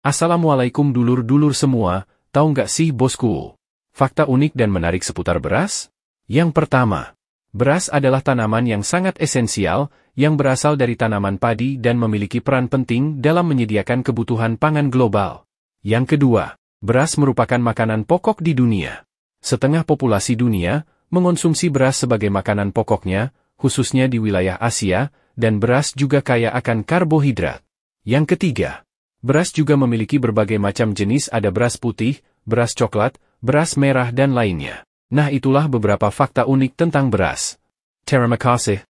Assalamualaikum dulur-dulur semua, tahu nggak sih bosku? Fakta unik dan menarik seputar beras? Yang pertama, beras adalah tanaman yang sangat esensial, yang berasal dari tanaman padi dan memiliki peran penting dalam menyediakan kebutuhan pangan global. Yang kedua, beras merupakan makanan pokok di dunia. Setengah populasi dunia mengonsumsi beras sebagai makanan pokoknya, khususnya di wilayah Asia, dan beras juga kaya akan karbohidrat. Yang ketiga, Beras juga memiliki berbagai macam jenis ada beras putih, beras coklat, beras merah dan lainnya. Nah itulah beberapa fakta unik tentang beras. Terima kasih.